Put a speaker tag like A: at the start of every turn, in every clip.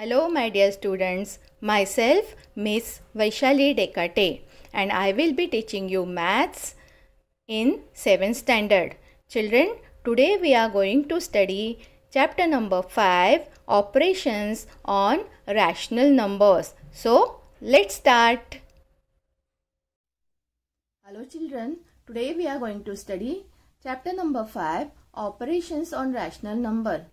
A: Hello my dear students, myself Miss Vaishali Dekate and I will be teaching you maths in 7th standard. Children, today we are going to study chapter number 5 operations on rational numbers. So let's start. Hello children, today we are going to study chapter number 5 operations on rational number.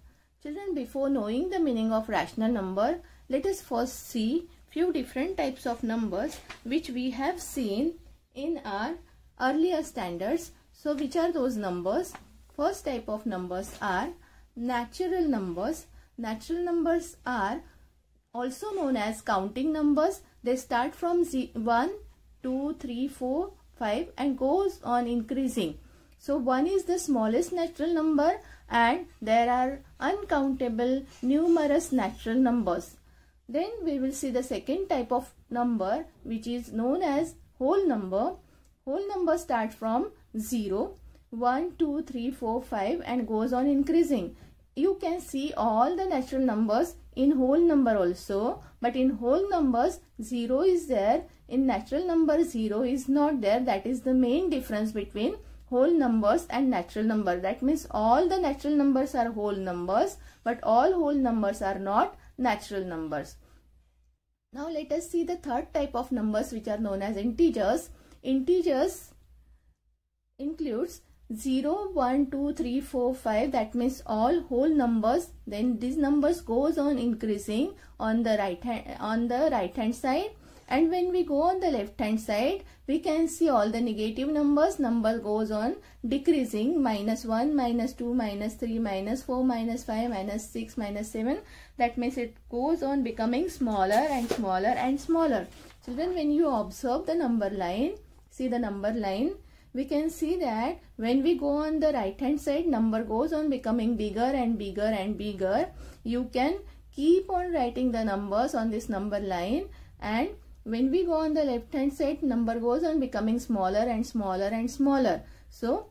A: Children, before knowing the meaning of rational number, let us first see few different types of numbers which we have seen in our earlier standards. So, which are those numbers? First type of numbers are natural numbers. Natural numbers are also known as counting numbers. They start from 1, 2, 3, 4, 5 and goes on increasing. So 1 is the smallest natural number and there are uncountable numerous natural numbers. Then we will see the second type of number which is known as whole number. Whole number start from 0, 1, 2, 3, 4, 5 and goes on increasing. You can see all the natural numbers in whole number also but in whole numbers 0 is there in natural number 0 is not there that is the main difference between whole numbers and natural number. That means all the natural numbers are whole numbers but all whole numbers are not natural numbers. Now let us see the third type of numbers which are known as integers. Integers includes 0, 1, 2, 3, 4, 5 that means all whole numbers then these numbers goes on increasing on the right hand on the right hand side and when we go on the left hand side we can see all the negative numbers number goes on decreasing minus 1 minus 2 minus 3 minus 4 minus 5 minus 6 minus 7 that means it goes on becoming smaller and smaller and smaller children when you observe the number line see the number line we can see that when we go on the right hand side number goes on becoming bigger and bigger and bigger you can keep on writing the numbers on this number line and when we go on the left hand side number goes on becoming smaller and smaller and smaller so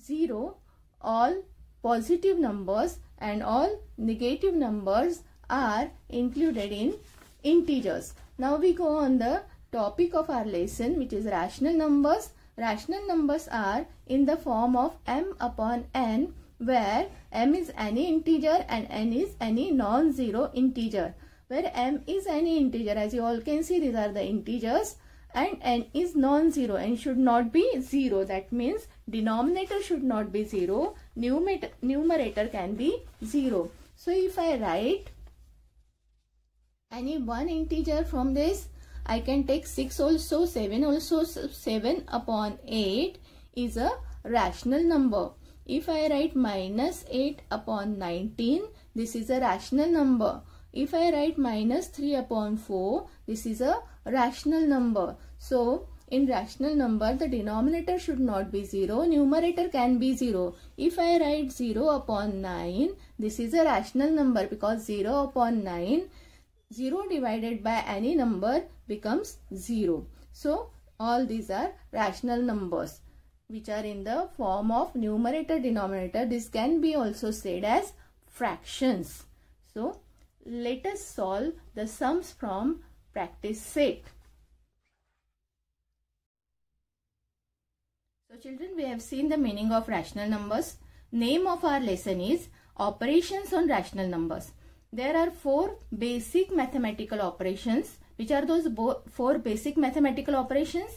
A: 0 all positive numbers and all negative numbers are included in integers now we go on the topic of our lesson which is rational numbers rational numbers are in the form of m upon n where m is any integer and n is any non-zero integer where m is any integer as you all can see these are the integers and n is non-zero and should not be 0 that means denominator should not be 0 numerator, numerator can be 0 so if I write any one integer from this I can take 6 also 7 also 7 upon 8 is a rational number if I write minus 8 upon 19 this is a rational number if I write minus 3 upon 4, this is a rational number. So, in rational number, the denominator should not be 0, numerator can be 0. If I write 0 upon 9, this is a rational number because 0 upon 9, 0 divided by any number becomes 0. So, all these are rational numbers which are in the form of numerator denominator. This can be also said as fractions. So, let us solve the sums from practice set. So children, we have seen the meaning of rational numbers. Name of our lesson is Operations on Rational Numbers. There are four basic mathematical operations. Which are those four basic mathematical operations?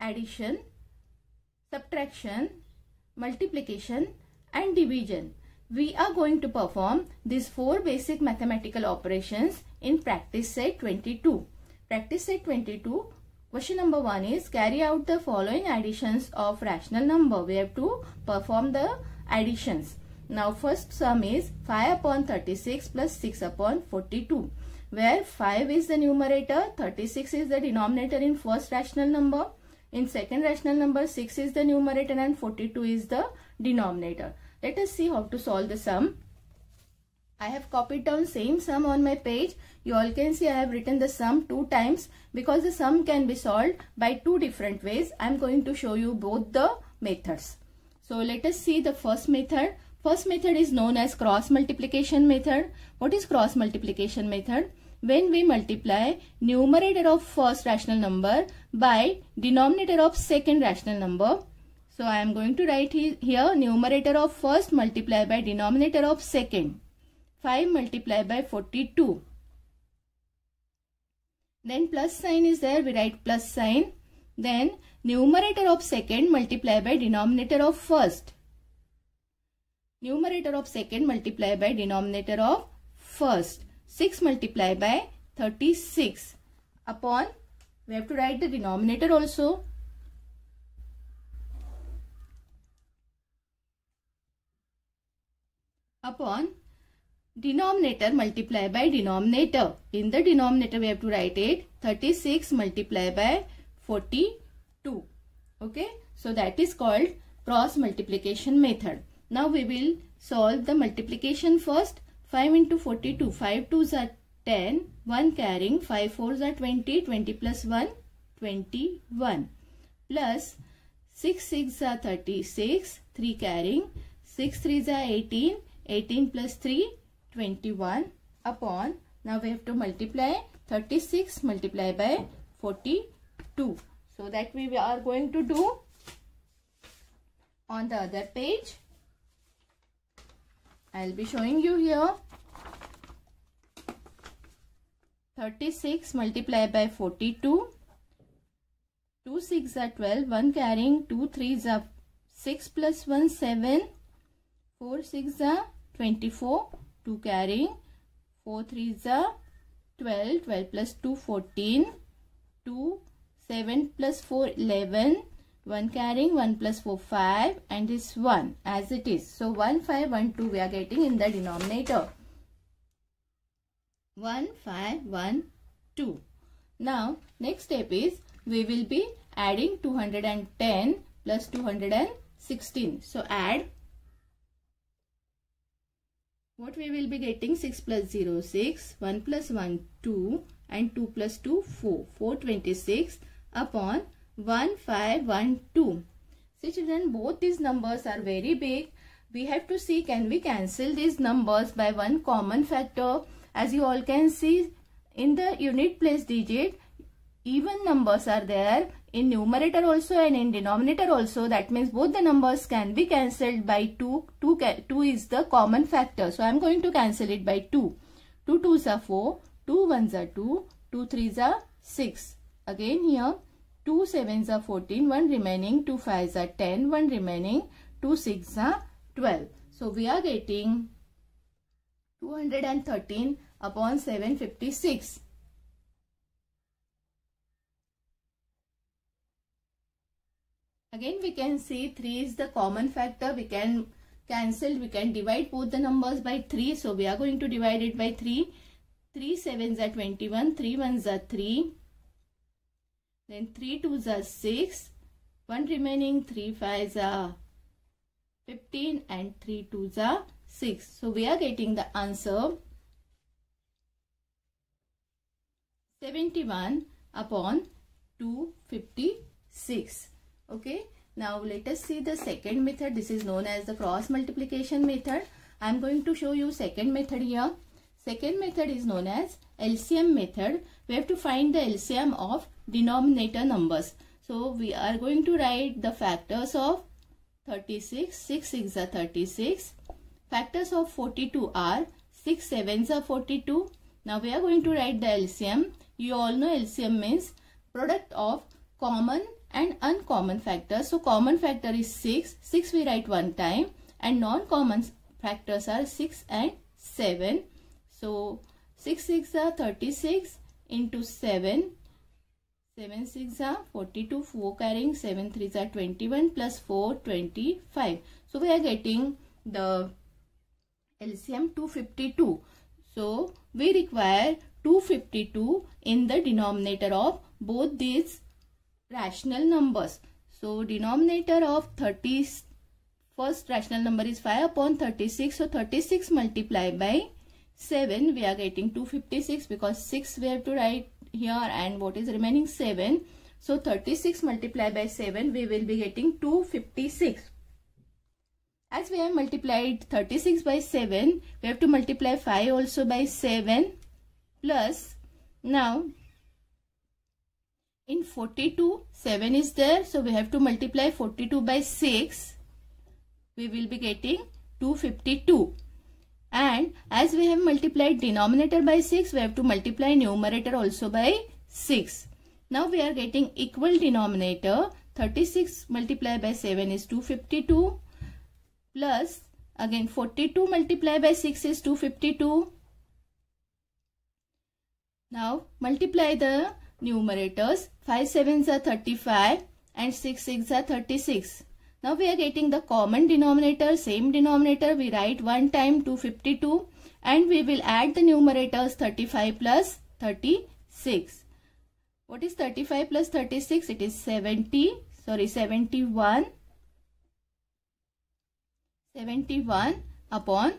A: Addition, subtraction, multiplication and division. We are going to perform these four basic mathematical operations in practice set 22. Practice set 22, question number 1 is carry out the following additions of rational number. We have to perform the additions. Now first sum is 5 upon 36 plus 6 upon 42 where 5 is the numerator, 36 is the denominator in first rational number. In second rational number, 6 is the numerator and 42 is the denominator. Let us see how to solve the sum. I have copied down same sum on my page. You all can see I have written the sum two times because the sum can be solved by two different ways. I am going to show you both the methods. So let us see the first method. First method is known as cross multiplication method. What is cross multiplication method? When we multiply numerator of first rational number by denominator of second rational number so I am going to write here numerator of first multiplied by denominator of second. 5 multiplied by 42. Then plus sign is there, we write plus sign. Then numerator of second multiplied by denominator of first. Numerator of second multiplied by denominator of first. 6 multiplied by 36 upon, we have to write the denominator also. upon denominator multiply by denominator. In the denominator we have to write it 36 multiply by 42. Okay. So that is called cross multiplication method. Now we will solve the multiplication first. 5 into 42. 5 2s are 10. 1 carrying. 5 4s are 20. 20 plus 1. 21. Plus 6 6 are 36. 3 carrying. 6 3s are 18. 18 plus 3, 21 upon, now we have to multiply 36 multiply by 42. So that we are going to do on the other page. I will be showing you here. 36 multiplied by 42. 2 6 are 12, 1 carrying, 2 3 are 6 plus 1 7, 4 6 are 24 2 carrying 4 3 is a 12 12 plus 2 14 2 7 plus 4 11 1 carrying 1 plus 4 5 and this 1 as it is so 1 5 1 2 we are getting in the denominator 1 5 1 2 now next step is we will be adding 210 plus 216 so add what we will be getting 6 plus 0 6, 1 plus 1 2 and 2 plus 2 4. 426 upon 1 5 1 2. See children both these numbers are very big. We have to see can we cancel these numbers by one common factor. As you all can see in the unit place digit even numbers are there in numerator also and in denominator also that means both the numbers can be cancelled by 2 2 2 is the common factor so i am going to cancel it by 2 2 2s are 4 2 1s are 2 2 3s are 6 again here 2 7s are 14 1 remaining 2 5s are 10 1 remaining 2 6s are 12 so we are getting 213 upon 756 Again, we can see 3 is the common factor. We can cancel. We can divide both the numbers by 3. So, we are going to divide it by 3. 3 sevens are 21. 3 ones are 3. Then 3 twos are 6. 1 remaining 3 fives are 15 and 3 twos are 6. So, we are getting the answer 71 upon 256 okay now let us see the second method this is known as the cross multiplication method i am going to show you second method here second method is known as LCM method we have to find the LCM of denominator numbers so we are going to write the factors of 36 6 6 are 36 factors of 42 are 6 7s are 42 now we are going to write the LCM you all know LCM means product of common and uncommon factors. So common factor is 6. 6 we write one time and non-common factors are 6 and 7. So 6 6 are 36 into 7. 7 6 are 42. 4 carrying 7 3 are 21 plus 4 25. So we are getting the LCM 252. So we require 252 in the denominator of both these rational numbers. So denominator of 30 first rational number is 5 upon 36. So 36 multiplied by 7 we are getting 256 because 6 we have to write here and what is remaining 7. So 36 multiplied by 7 we will be getting 256. As we have multiplied 36 by 7 we have to multiply 5 also by 7 plus now in 42, 7 is there. So we have to multiply 42 by 6. We will be getting 252. And as we have multiplied denominator by 6, we have to multiply numerator also by 6. Now we are getting equal denominator. 36 multiplied by 7 is 252 plus again 42 multiplied by 6 is 252. Now multiply the numerators 5 sevens are 35 and 6 6 are 36. Now we are getting the common denominator, same denominator we write 1 time 252 and we will add the numerators 35 plus 36. What is 35 plus 36? It is 70, sorry 71, 71 upon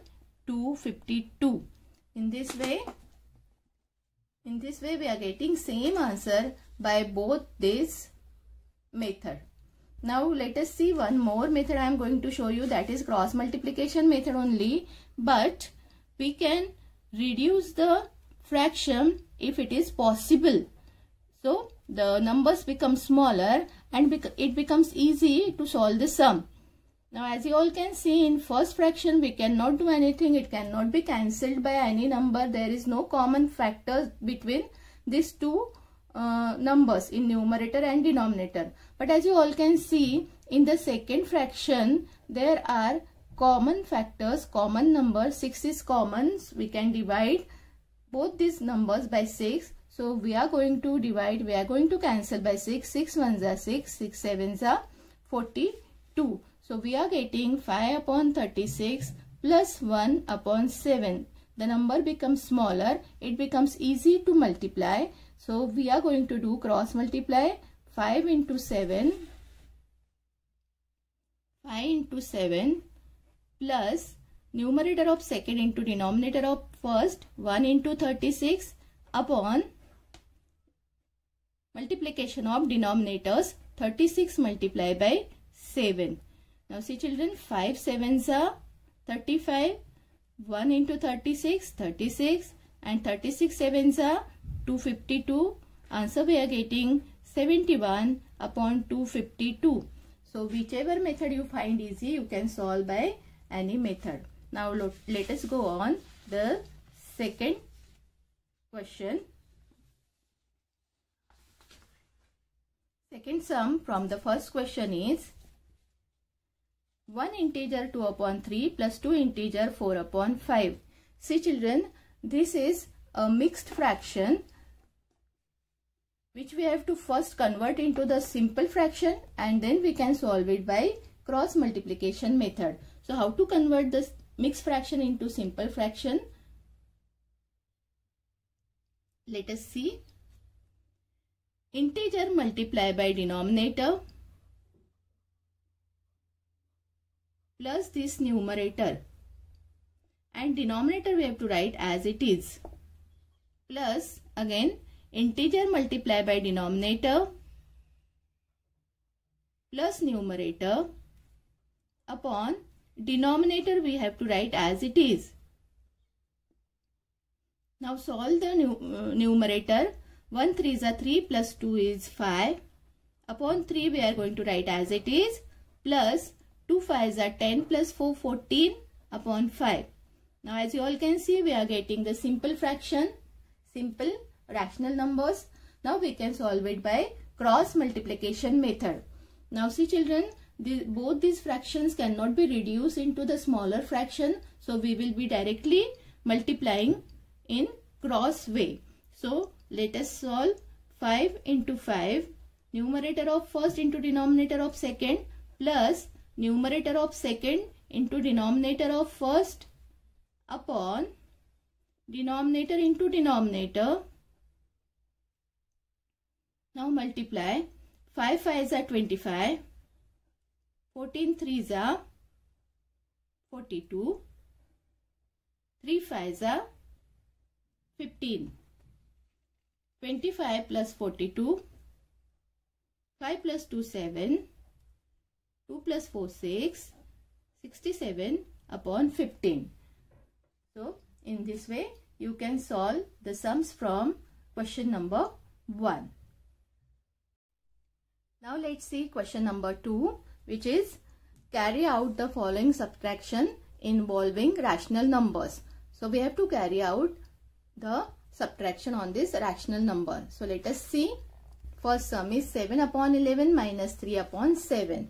A: 252. In this way in this way, we are getting same answer by both this method. Now, let us see one more method I am going to show you that is cross multiplication method only. But we can reduce the fraction if it is possible. So, the numbers become smaller and it becomes easy to solve the sum. Now as you all can see in first fraction we cannot do anything. It cannot be cancelled by any number. There is no common factor between these two uh, numbers in numerator and denominator. But as you all can see in the second fraction there are common factors, common numbers. 6 is common. We can divide both these numbers by 6. So we are going to divide. We are going to cancel by 6. 6 ones are 6. 6 sevens are 42. So we are getting 5 upon 36 plus 1 upon 7. The number becomes smaller. It becomes easy to multiply. So we are going to do cross multiply 5 into 7. 5 into 7 plus numerator of second into denominator of first 1 into 36 upon multiplication of denominators 36 multiplied by 7. Now see children, 5 sevens are 35, 1 into 36, 36 and 36 sevens are 252. Answer we are getting 71 upon 252. So whichever method you find easy, you can solve by any method. Now let us go on the second question. Second sum from the first question is 1 integer 2 upon 3 plus 2 integer 4 upon 5. See children, this is a mixed fraction which we have to first convert into the simple fraction and then we can solve it by cross multiplication method. So how to convert this mixed fraction into simple fraction? Let us see. Integer multiply by denominator plus this numerator and denominator we have to write as it is plus again integer multiply by denominator plus numerator upon denominator we have to write as it is. Now solve the nu uh, numerator 1 3 is a 3 plus 2 is 5 upon 3 we are going to write as it is plus 2 5s are 10 plus 4 14 upon 5. Now as you all can see we are getting the simple fraction, simple rational numbers. Now we can solve it by cross multiplication method. Now see children the, both these fractions cannot be reduced into the smaller fraction. So we will be directly multiplying in cross way. So let us solve 5 into 5 numerator of first into denominator of second plus numerator of second into denominator of first upon denominator into denominator. Now multiply 5 is are 25, 14 is are 42, 3 is are 15. 25 plus 42, 5 plus 2 7, 2 plus 4 6 67 upon 15 so in this way you can solve the sums from question number 1 now let's see question number 2 which is carry out the following subtraction involving rational numbers so we have to carry out the subtraction on this rational number so let us see first sum is 7 upon 11 minus 3 upon 7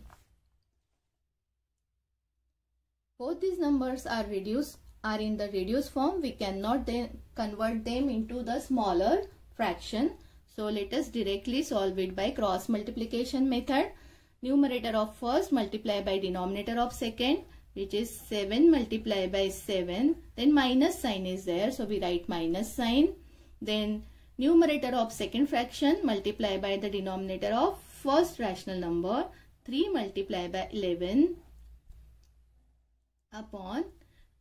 A: Both these numbers are reduced are in the reduced form. We cannot then convert them into the smaller fraction. So let us directly solve it by cross multiplication method. Numerator of first multiply by denominator of second which is 7 multiplied by 7 then minus sign is there so we write minus sign then numerator of second fraction multiply by the denominator of first rational number 3 multiplied by 11 upon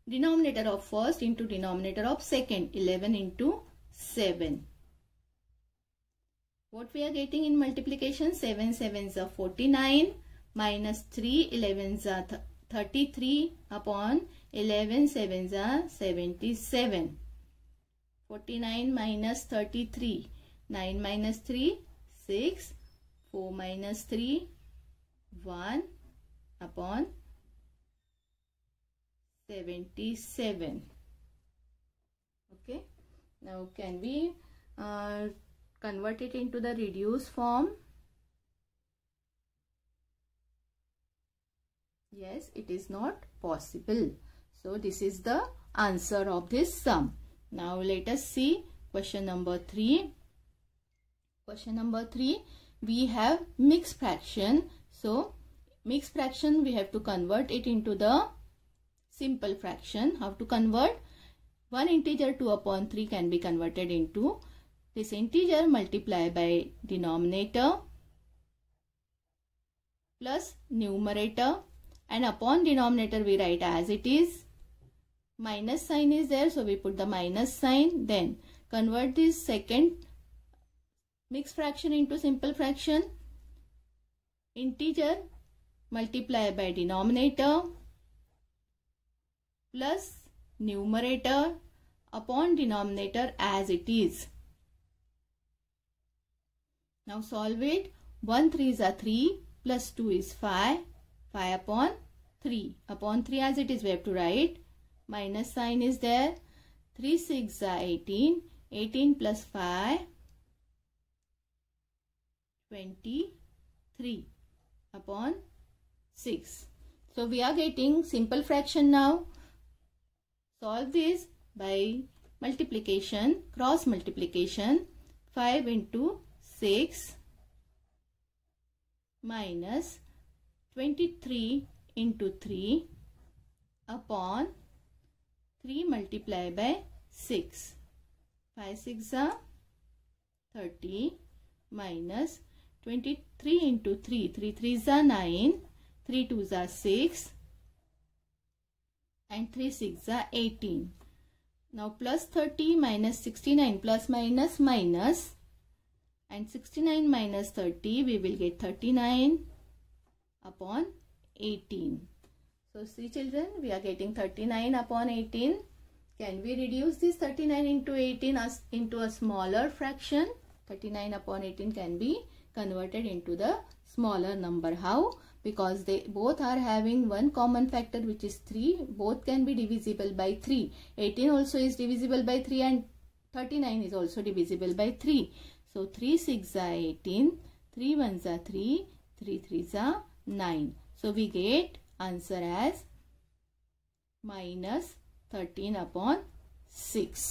A: denominator of first into denominator of second 11 into 7 what we are getting in multiplication 7 7s are 49 minus 3 11s are 33 upon 11 7s are 77 49 minus 33 9 minus 3 6 4 minus 3 1 upon 77 okay now can we uh, convert it into the reduced form yes it is not possible so this is the answer of this sum now let us see question number 3 question number 3 we have mixed fraction so mixed fraction we have to convert it into the simple fraction. How to convert? One integer 2 upon 3 can be converted into this integer multiply by denominator plus numerator and upon denominator we write as it is minus sign is there so we put the minus sign then convert this second mixed fraction into simple fraction integer multiply by denominator plus numerator upon denominator as it is. Now solve it. 1 3 is a 3 plus 2 is 5. 5 upon 3. Upon 3 as it is we have to write. Minus sign is there. 3 6 is 18. 18 plus 5. 23 upon 6. So we are getting simple fraction now. Solve this by multiplication, cross multiplication. 5 into 6 minus 23 into 3 upon 3 multiply by 6. 5 6 are 30 minus 23 into 3. 3 3 is 9. 3 2 is 6 and 3 6 are 18. Now plus 30 minus 69 plus minus minus and 69 minus 30 we will get 39 upon 18. So see children we are getting 39 upon 18. Can we reduce this 39 into 18 as into a smaller fraction? 39 upon 18 can be converted into the smaller number. How? because they both are having one common factor which is 3 both can be divisible by 3 18 also is divisible by 3 and 39 is also divisible by 3 so 3 6 are 18 3 1 are 3 3 are 9 so we get answer as minus 13 upon 6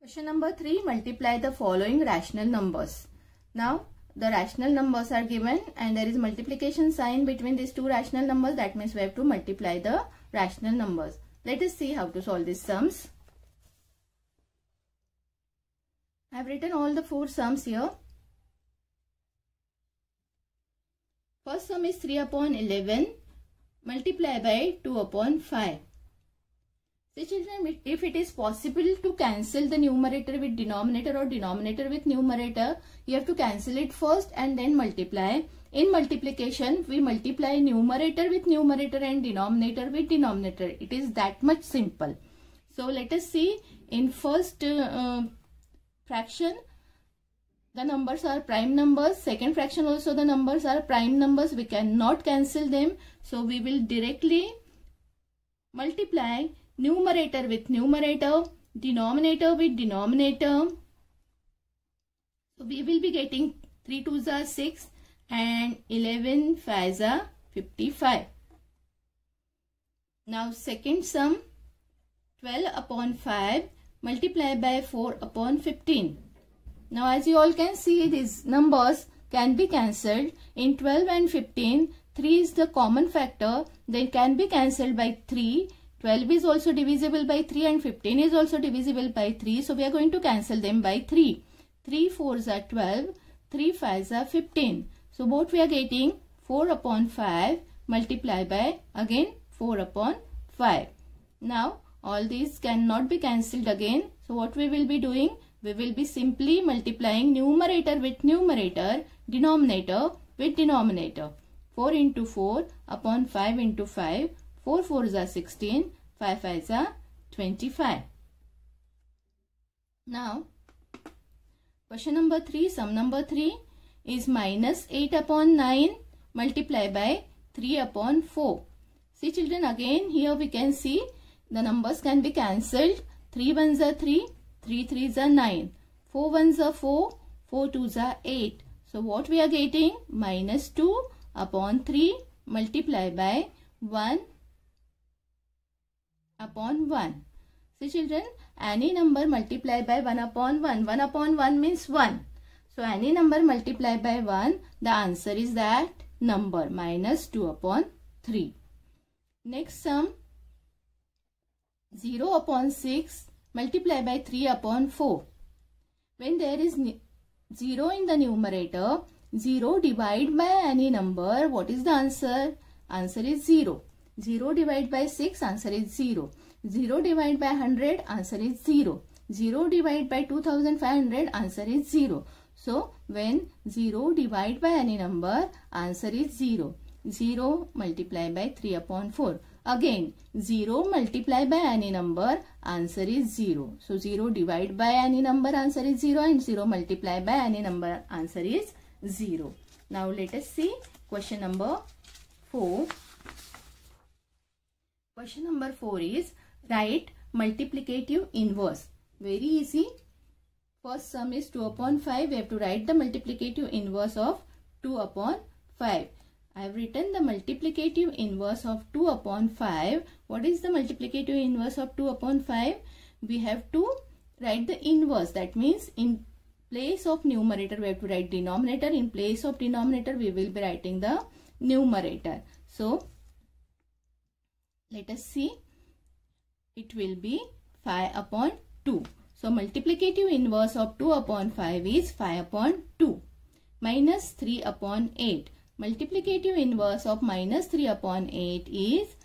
A: Question number 3. Multiply the following rational numbers. Now, the rational numbers are given and there is multiplication sign between these two rational numbers. That means we have to multiply the rational numbers. Let us see how to solve these sums. I have written all the four sums here. First sum is 3 upon 11 multiply by 2 upon 5. So children, if it is possible to cancel the numerator with denominator or denominator with numerator, you have to cancel it first and then multiply. In multiplication, we multiply numerator with numerator and denominator with denominator. It is that much simple. So let us see in first uh, uh fraction, the numbers are prime numbers. Second fraction also the numbers are prime numbers. We cannot cancel them. So we will directly multiply numerator with numerator, denominator with denominator. So we will be getting 3 2s are 6 and 11 5s are 55. Now second sum 12 upon 5 multiplied by 4 upon 15. Now as you all can see these numbers can be cancelled. In 12 and 15 3 is the common factor. Then can be cancelled by 3 12 is also divisible by 3 and 15 is also divisible by 3. So we are going to cancel them by 3. 3 4s are 12, 3 5s are 15. So both we are getting 4 upon 5 multiplied by again 4 upon 5. Now all these cannot be cancelled again. So what we will be doing? We will be simply multiplying numerator with numerator, denominator with denominator. 4 into 4 upon 5 into 5 4 fours are 16, 5 fives are 25. Now, question number 3, sum number 3 is minus 8 upon 9 multiplied by 3 upon 4. See children, again here we can see the numbers can be cancelled. 3 ones are 3, 3 threes are 9, 4 ones are 4, 4 twos are 8. So what we are getting? Minus 2 upon 3 multiplied by 1 upon 1. See children, any number multiplied by 1 upon 1. 1 upon 1 means 1. So any number multiplied by 1, the answer is that number minus 2 upon 3. Next sum 0 upon 6 multiplied by 3 upon 4. When there is 0 in the numerator, 0 divided by any number, what is the answer? Answer is 0. 0 divided by 6, answer is 0. 0 divided by 100, answer is 0. 0 divided by 2500, answer is 0. So, when 0 divided by any number, answer is 0. 0 multiplied by 3 upon 4. Again, 0 multiplied by any number, answer is 0. So, 0 divided by any number, answer is 0 and 0 multiplied by any number, answer is 0. Now, let us see question number 4. Question number 4 is write multiplicative inverse. Very easy. First sum is 2 upon 5. We have to write the multiplicative inverse of 2 upon 5. I have written the multiplicative inverse of 2 upon 5. What is the multiplicative inverse of 2 upon 5? We have to write the inverse. That means in place of numerator we have to write denominator. In place of denominator we will be writing the numerator. So let us see. It will be 5 upon 2. So multiplicative inverse of 2 upon 5 is 5 upon 2 minus 3 upon 8. Multiplicative inverse of minus 3 upon 8 is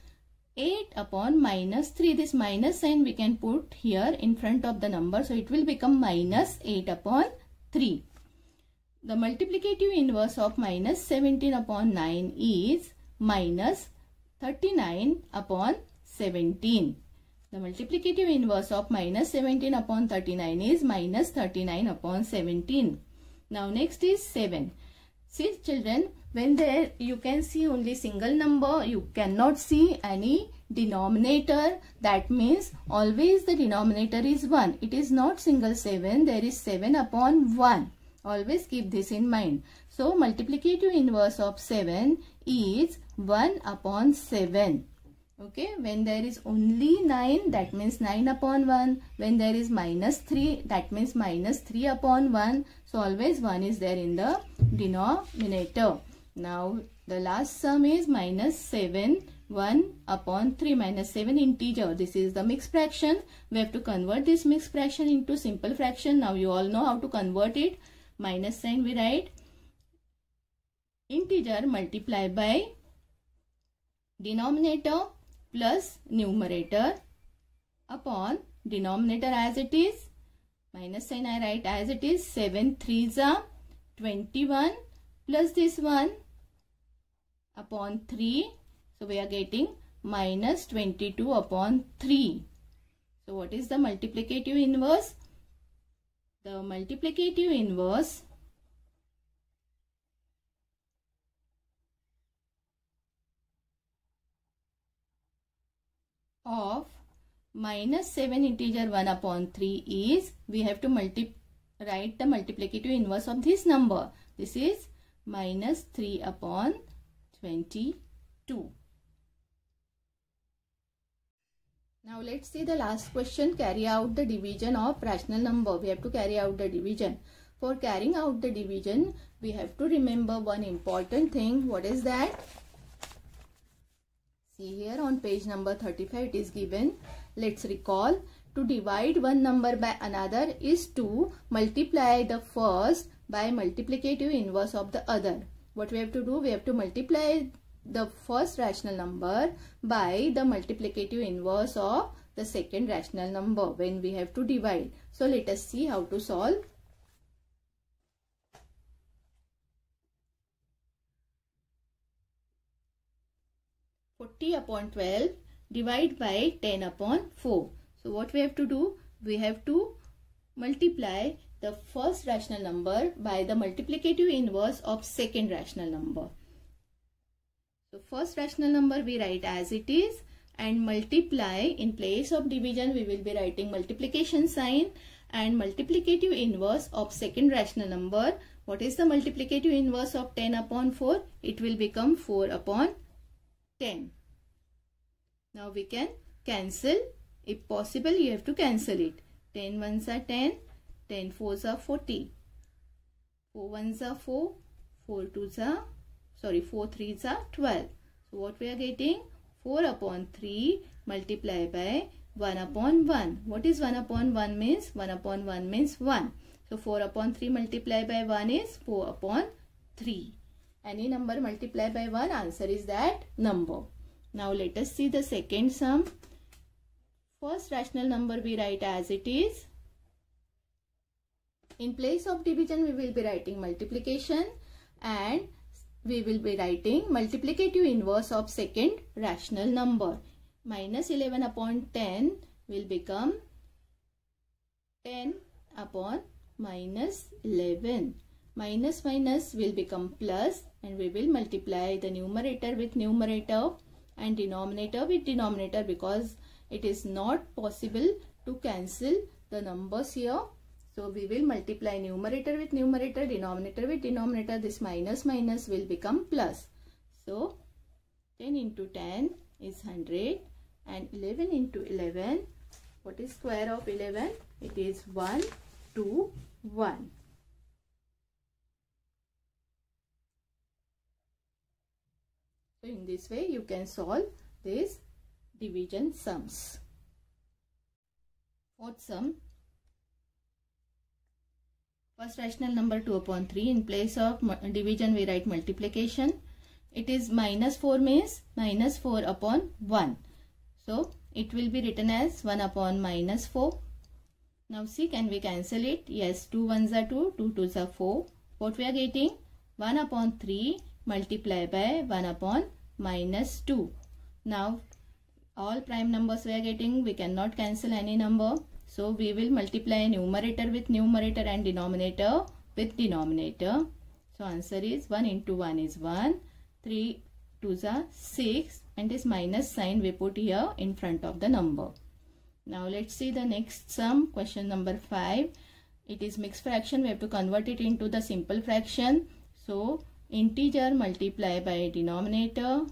A: 8 upon minus 3. This minus sign we can put here in front of the number. So it will become minus 8 upon 3. The multiplicative inverse of minus 17 upon 9 is minus 39 upon 17. The multiplicative inverse of minus 17 upon 39 is minus 39 upon 17. Now next is 7. See children, when there you can see only single number, you cannot see any denominator. That means always the denominator is 1. It is not single 7, there is 7 upon 1. Always keep this in mind. So multiplicative inverse of 7 is 1 upon 7 okay when there is only 9 that means 9 upon 1 when there is minus 3 that means minus 3 upon 1 so always 1 is there in the denominator now the last sum is minus 7 1 upon 3 minus 7 integer this is the mixed fraction we have to convert this mixed fraction into simple fraction now you all know how to convert it minus sign we write integer multiplied by denominator plus numerator upon denominator as it is minus sign I write as it is 7 3s are 21 plus this one upon 3 so we are getting minus 22 upon 3 so what is the multiplicative inverse the multiplicative inverse of minus 7 integer 1 upon 3 is we have to write the multiplicative inverse of this number this is minus 3 upon 22 now let's see the last question carry out the division of rational number we have to carry out the division for carrying out the division we have to remember one important thing what is that here on page number 35 it is given let's recall to divide one number by another is to multiply the first by multiplicative inverse of the other what we have to do we have to multiply the first rational number by the multiplicative inverse of the second rational number when we have to divide so let us see how to solve 50 upon 12 divide by 10 upon 4. So what we have to do? We have to multiply the first rational number by the multiplicative inverse of second rational number. So first rational number we write as it is and multiply in place of division we will be writing multiplication sign and multiplicative inverse of second rational number. What is the multiplicative inverse of 10 upon 4? It will become 4 upon 10. Now we can cancel. If possible, you have to cancel it. 10 ones are 10, 10 fours are 40. 4 ones are 4, 4 twos are, sorry, 4 threes are 12. So what we are getting? 4 upon 3 multiplied by 1 upon 1. What is 1 upon 1 means? 1 upon 1 means 1. So 4 upon 3 multiplied by 1 is 4 upon 3. Any number multiplied by 1 answer is that number. Now let us see the second sum. First rational number we write as it is. In place of division we will be writing multiplication and we will be writing multiplicative inverse of second rational number. Minus 11 upon 10 will become 10 upon minus 11. Minus minus will become plus and we will multiply the numerator with numerator and denominator with denominator because it is not possible to cancel the numbers here. So we will multiply numerator with numerator, denominator with denominator. This minus minus will become plus. So 10 into 10 is 100 and 11 into 11. What is square of 11? It is 1, 2, 1. So in this way you can solve these division sums. Fourth sum. First rational number 2 upon 3 in place of division we write multiplication. It is minus 4 means minus 4 upon 1. So it will be written as 1 upon minus 4. Now see can we cancel it? Yes 2 ones are 2, 2 twos are 4. What we are getting? 1 upon 3 multiply by 1 upon minus 2. Now all prime numbers we are getting we cannot cancel any number. So we will multiply numerator with numerator and denominator with denominator. So answer is 1 into 1 is 1, 3 2s are 6 and this minus sign we put here in front of the number. Now let's see the next sum question number 5. It is mixed fraction we have to convert it into the simple fraction. So integer multiply by denominator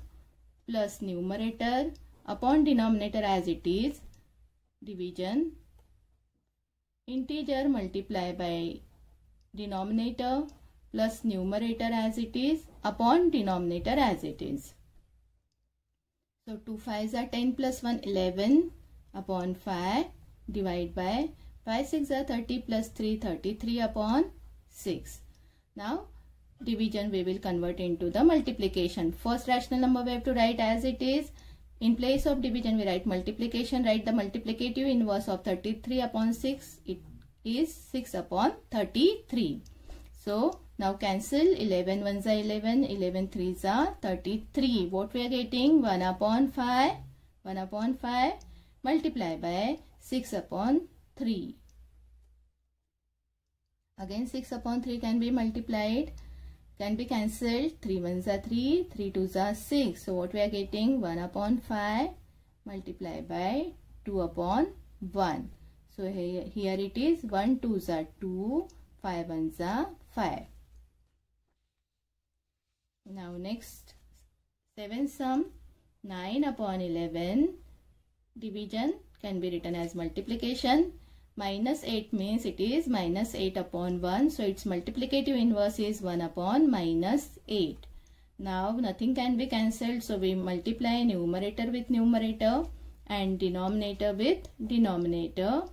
A: plus numerator upon denominator as it is division integer multiply by denominator plus numerator as it is upon denominator as it is. So 2 5s are 10 plus 1 11 upon 5 divide by 5 6 are 30 plus 3 33 upon 6. Now division we will convert into the multiplication. First rational number we have to write as it is. In place of division we write multiplication. Write the multiplicative inverse of 33 upon 6. It is 6 upon 33. So now cancel 11 ones are 11, 11 threes are 33. What we are getting 1 upon 5, 1 upon 5 multiply by 6 upon 3. Again 6 upon 3 can be multiplied can be cancelled. 3 ones are 3, 3 twos are 6. So what we are getting? 1 upon 5 multiplied by 2 upon 1. So here, here it is 1 twos are 2, 5 ones are 5. Now next 7 sum 9 upon 11 division can be written as multiplication Minus 8 means it is minus 8 upon 1. So its multiplicative inverse is 1 upon minus 8. Now nothing can be cancelled. So we multiply numerator with numerator and denominator with denominator.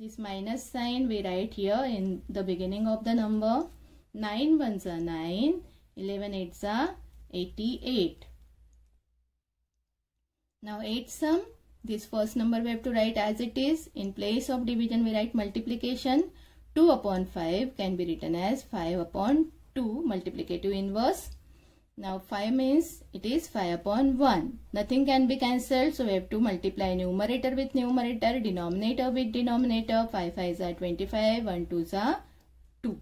A: This minus sign we write here in the beginning of the number. 9 ones are 9, 11 eights are 88. Now 8 sum this first number we have to write as it is. In place of division we write multiplication. 2 upon 5 can be written as 5 upon 2 multiplicative inverse. Now 5 means it is 5 upon 1. Nothing can be cancelled so we have to multiply numerator with numerator, denominator with denominator. 5 5 is 25, 1 2 is 2.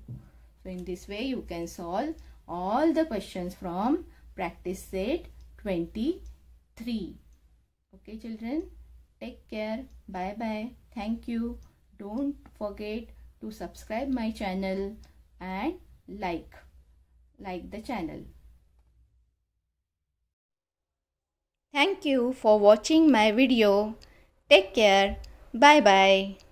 A: So in this way you can solve all the questions from practice set 23 okay children take care bye bye thank you don't forget to subscribe my channel and like like the channel thank you for watching my video take care bye bye